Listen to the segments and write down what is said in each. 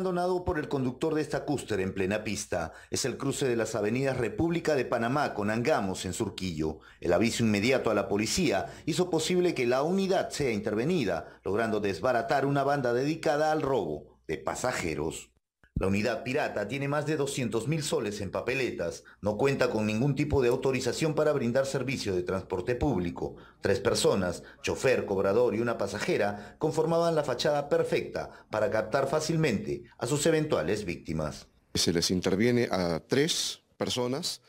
abandonado por el conductor de esta cúster en plena pista. Es el cruce de las avenidas República de Panamá con Angamos en Surquillo. El aviso inmediato a la policía hizo posible que la unidad sea intervenida, logrando desbaratar una banda dedicada al robo de pasajeros. La unidad pirata tiene más de 200.000 soles en papeletas, no cuenta con ningún tipo de autorización para brindar servicio de transporte público. Tres personas, chofer, cobrador y una pasajera, conformaban la fachada perfecta para captar fácilmente a sus eventuales víctimas. Se les interviene a tres personas,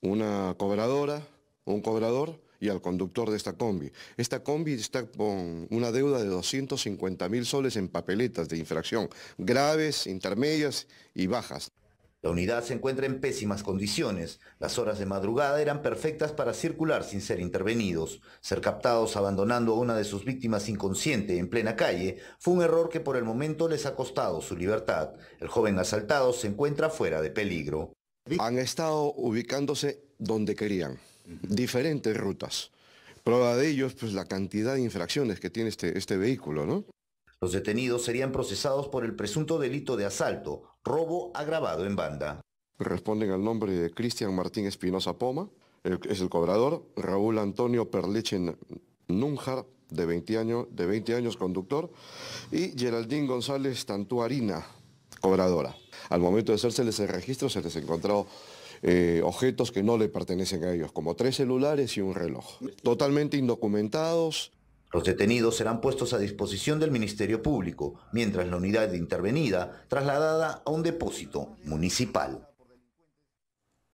una cobradora, un cobrador y al conductor de esta combi. Esta combi está con una deuda de 250 mil soles en papeletas de infracción, graves, intermedias y bajas. La unidad se encuentra en pésimas condiciones. Las horas de madrugada eran perfectas para circular sin ser intervenidos. Ser captados abandonando a una de sus víctimas inconsciente en plena calle fue un error que por el momento les ha costado su libertad. El joven asaltado se encuentra fuera de peligro. Han estado ubicándose donde querían diferentes rutas. Prueba de ello es pues, la cantidad de infracciones que tiene este, este vehículo, ¿no? Los detenidos serían procesados por el presunto delito de asalto, robo agravado en banda. Responden al nombre de Cristian Martín Espinosa Poma, es el cobrador, Raúl Antonio Perlechen Nunjar de 20, años, de 20 años conductor, y Geraldín González Tantuarina, cobradora. Al momento de hacerse el registro se les encontró eh, objetos que no le pertenecen a ellos, como tres celulares y un reloj. Totalmente indocumentados. Los detenidos serán puestos a disposición del Ministerio Público, mientras la unidad intervenida trasladada a un depósito municipal.